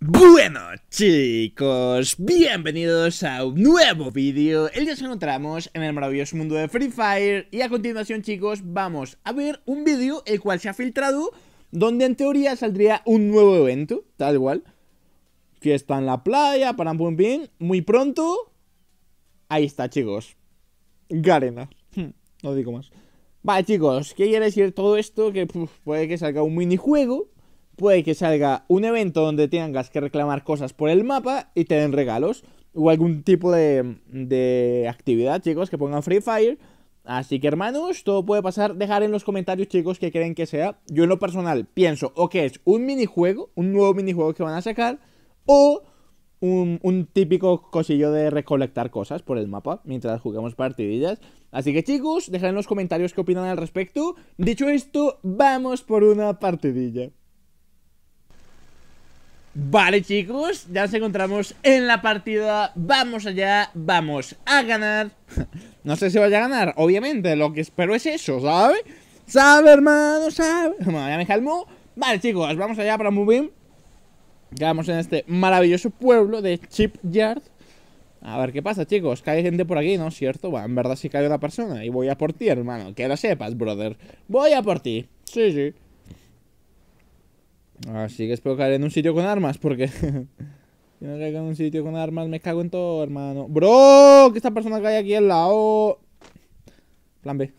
Bueno chicos, bienvenidos a un nuevo vídeo El día nos encontramos en el maravilloso mundo de Free Fire Y a continuación chicos vamos a ver un vídeo el cual se ha filtrado Donde en teoría saldría un nuevo evento, tal cual Fiesta en la playa, un buen bien muy pronto Ahí está chicos Garena, hmm, no digo más Vale chicos, ¿qué quiere decir todo esto? Que puede que salga un minijuego puede que salga un evento donde tengas que reclamar cosas por el mapa y te den regalos. O algún tipo de, de actividad, chicos, que pongan Free Fire. Así que hermanos, todo puede pasar. Dejar en los comentarios, chicos, que creen que sea. Yo en lo personal pienso o que es un minijuego, un nuevo minijuego que van a sacar, o un, típico cosillo de recolectar cosas por el mapa mientras jugamos partidillas. Así que chicos, dejar en los comentarios qué opinan al respecto. Dicho esto, vamos por una partidilla. Vale chicos, ya nos encontramos en la partida Vamos allá, vamos a ganar No sé si vaya a ganar, obviamente Lo que espero es eso, ¿sabe? ¿Sabe, hermano? ¿Sabe? Bueno, ya me calmo Vale chicos, vamos allá para Moving Quedamos en este maravilloso pueblo de Chip Yard A ver qué pasa chicos, cae gente por aquí, ¿no? ¿Cierto? Bueno, en verdad sí cae una persona Y voy a por ti, hermano, que lo sepas, brother Voy a por ti, sí, sí Así que espero caer en un sitio con armas, porque... si no caigo en un sitio con armas, me cago en todo, hermano. ¡Bro! Que esta persona cae aquí al lado. Plan B.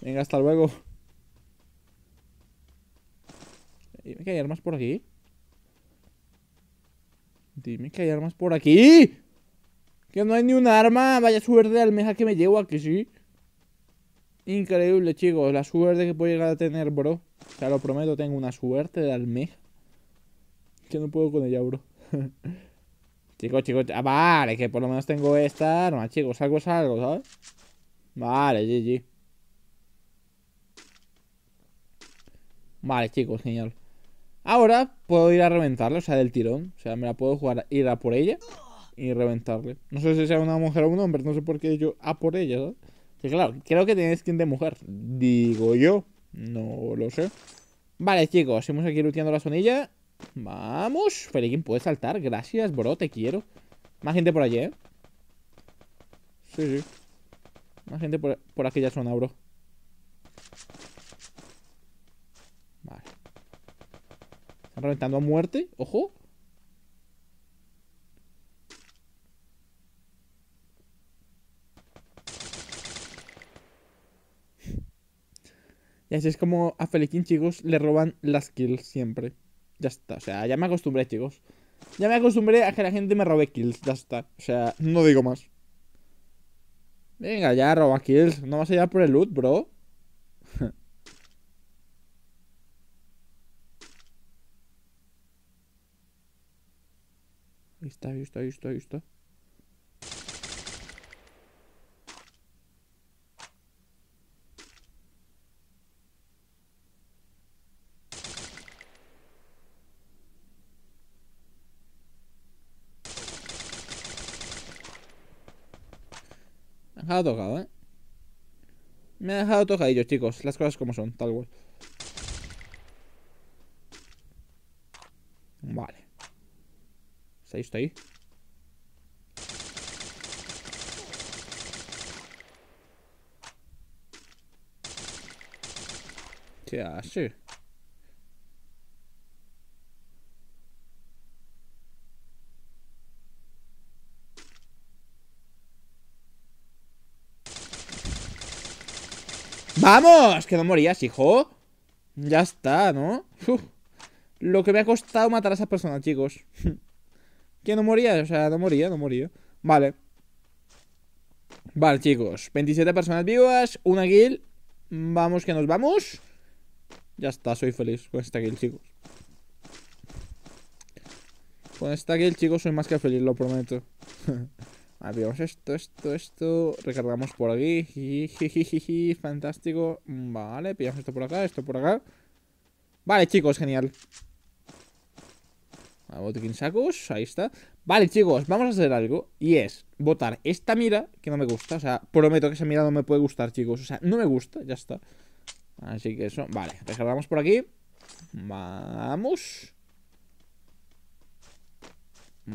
Venga, hasta luego. Dime que hay armas por aquí. Dime que hay armas por aquí. Que no hay ni un arma. Vaya suerte de almeja que me llevo aquí, sí. Increíble, chicos. La suerte que puedo llegar a tener, bro sea, lo prometo, tengo una suerte de almeja. Que no puedo con ella, bro. chicos, chicos. Ah, vale, que por lo menos tengo esta arma, chicos. Algo es algo, ¿sabes? Vale, GG. Vale, chicos, genial. Ahora puedo ir a reventarle, o sea, del tirón. O sea, me la puedo jugar, ir a por ella y reventarle. No sé si sea una mujer o un hombre, no sé por qué yo a por ella, ¿sabes? Que claro, creo que tiene skin de mujer. Digo yo. No lo sé. Vale, chicos, Hemos aquí luteando la sonilla Vamos. Feliquín, puede saltar. Gracias, bro, te quiero. Más gente por allí, ¿eh? Sí, sí. Más gente por, por aquella zona, bro. Vale. Están reventando a muerte. Ojo. Y así es como a Feliquín, chicos, le roban las kills siempre. Ya está, o sea, ya me acostumbré, chicos. Ya me acostumbré a que la gente me robe kills, ya está. O sea, no digo más. Venga, ya roba kills. No vas a ir por el loot, bro. ahí está, ahí está, ahí está, ahí está. dejado tocado, ¿eh? Me ha dejado tocadillo, chicos. Las cosas como son, tal cual. Vale. ¿Está ahí? ¿Está ahí? ¿Qué hace? ¡Vamos! Que no morías, hijo Ya está, ¿no? Lo que me ha costado matar a esas personas, chicos Que no moría, o sea, no moría, no moría Vale Vale, chicos 27 personas vivas, una kill Vamos que nos vamos Ya está, soy feliz con esta kill, chicos Con esta kill, chicos, soy más que feliz, lo prometo pillamos esto, esto, esto. Recargamos por aquí. fantástico. Vale, pillamos esto por acá, esto por acá. Vale, chicos, genial. A botiquín sacos, ahí está. Vale, chicos, vamos a hacer algo. Y es botar esta mira, que no me gusta. O sea, prometo que esa mira no me puede gustar, chicos. O sea, no me gusta, ya está. Así que eso. Vale, recargamos por aquí. Vamos.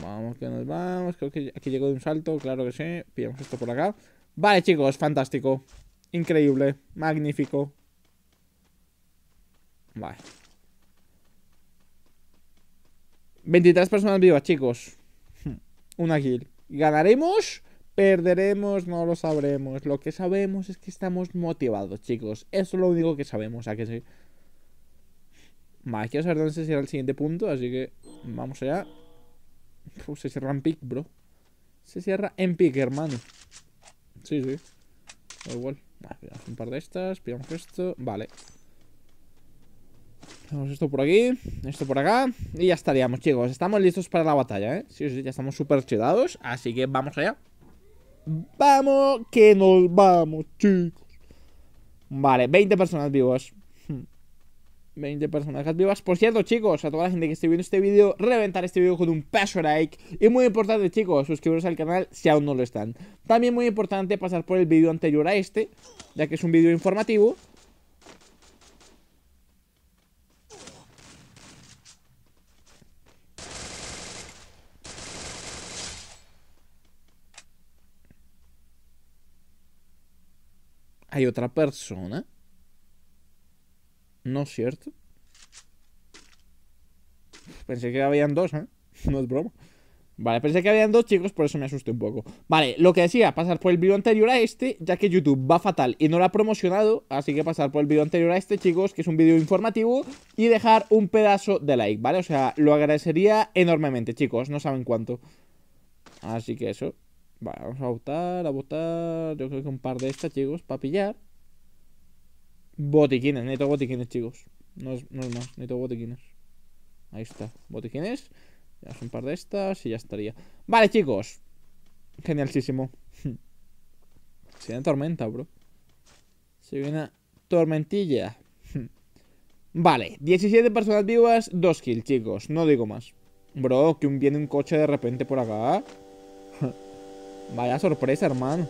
Vamos que nos vamos. Creo que aquí llegó de un salto, claro que sí. Pillamos esto por acá. Vale, chicos, fantástico. Increíble, magnífico. Vale. 23 personas vivas, chicos. Una kill. ¿Ganaremos? ¿Perderemos? No lo sabremos. Lo que sabemos es que estamos motivados, chicos. Eso es lo único que sabemos, ¿a que sí? Vale, quiero saber dónde será el siguiente punto, así que vamos allá se cierra en pick, bro. Se cierra en pick, hermano. Sí, sí. Da igual. un par de estas, pillamos esto. Vale. Tenemos esto por aquí, esto por acá. Y ya estaríamos, chicos. Estamos listos para la batalla, ¿eh? Sí, sí, ya estamos súper chidados. Así que vamos allá. Vamos, que nos vamos, chicos. Vale, 20 personas vivas. 20 personajes vivas. Por cierto, chicos, a toda la gente que esté viendo este vídeo, reventar este vídeo con un paso like. Y muy importante, chicos, suscribiros al canal si aún no lo están. También muy importante pasar por el vídeo anterior a este, ya que es un vídeo informativo. Hay otra persona. ¿No es cierto? Pensé que habían dos, ¿eh? No es broma. Vale, pensé que habían dos chicos, por eso me asusté un poco. Vale, lo que decía, pasar por el vídeo anterior a este, ya que YouTube va fatal y no lo ha promocionado, así que pasar por el vídeo anterior a este, chicos, que es un vídeo informativo, y dejar un pedazo de like, ¿vale? O sea, lo agradecería enormemente, chicos, no saben cuánto. Así que eso. Vale, vamos a votar, a votar, yo creo que un par de estas, chicos, para pillar. Botiquines, necesito botiquines, chicos. No es, no más, necesito botiquines. Ahí está, botiquines. Ya un par de estas y ya estaría. Vale, chicos. Genialísimo. Se viene tormenta, bro. Se viene tormentilla. Vale, 17 personas vivas, 2 kill chicos. No digo más. Bro, que viene un coche de repente por acá. Vaya sorpresa, hermano.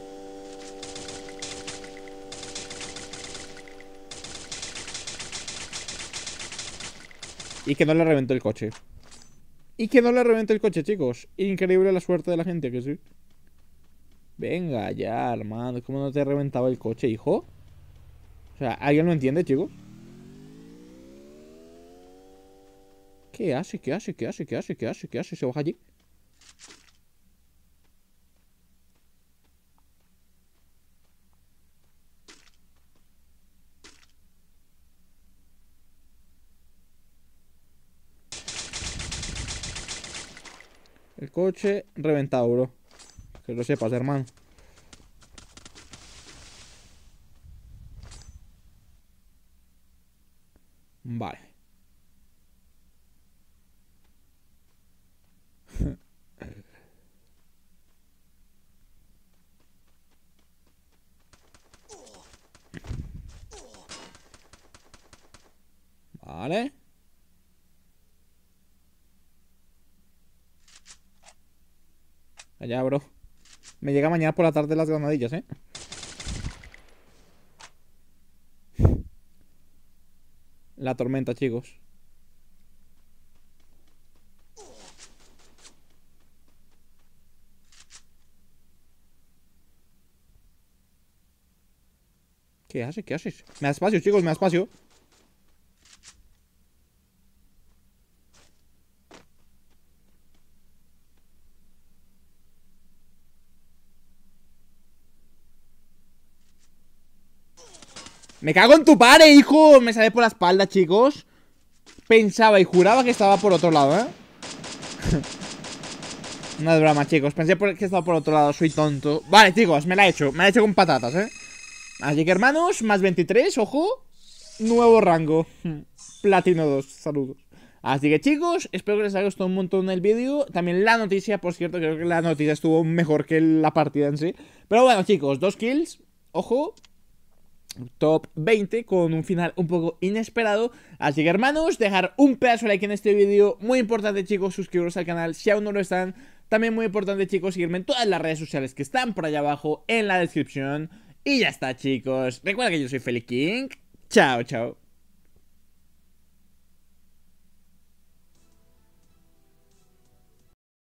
Y que no le reventó el coche. Y que no le reventó el coche, chicos. Increíble la suerte de la gente, que sí. Venga ya, hermano. ¿Cómo no te reventaba el coche, hijo? O sea, ¿alguien lo entiende, chicos? ¿Qué hace? ¿Qué hace? ¿Qué hace? ¿Qué hace? ¿Qué hace? ¿Qué hace? ¿Se baja allí? El coche reventado, Que lo sepas, hermano. Vale. Allá, bro. Me llega mañana por la tarde las granadillas, ¿eh? La tormenta, chicos. ¿Qué haces? ¿Qué haces? Me da espacio, chicos, me da espacio. Me cago en tu padre, hijo. Me sale por la espalda, chicos. Pensaba y juraba que estaba por otro lado, ¿eh? no es broma, chicos. Pensé que estaba por otro lado. Soy tonto. Vale, chicos, me la he hecho. Me la he hecho con patatas, ¿eh? Así que, hermanos, más 23, ojo. Nuevo rango. Platino 2, saludos. Así que chicos, espero que les haya gustado un montón el vídeo. También la noticia, por cierto, creo que la noticia estuvo mejor que la partida en sí. Pero bueno, chicos, dos kills. Ojo, top 20 con un final un poco inesperado. Así que hermanos, dejar un pedazo de like en este vídeo. Muy importante chicos, suscribiros al canal si aún no lo están. También muy importante chicos, seguirme en todas las redes sociales que están por allá abajo en la descripción. Y ya está chicos, recuerda que yo soy Feli King. Chao, chao.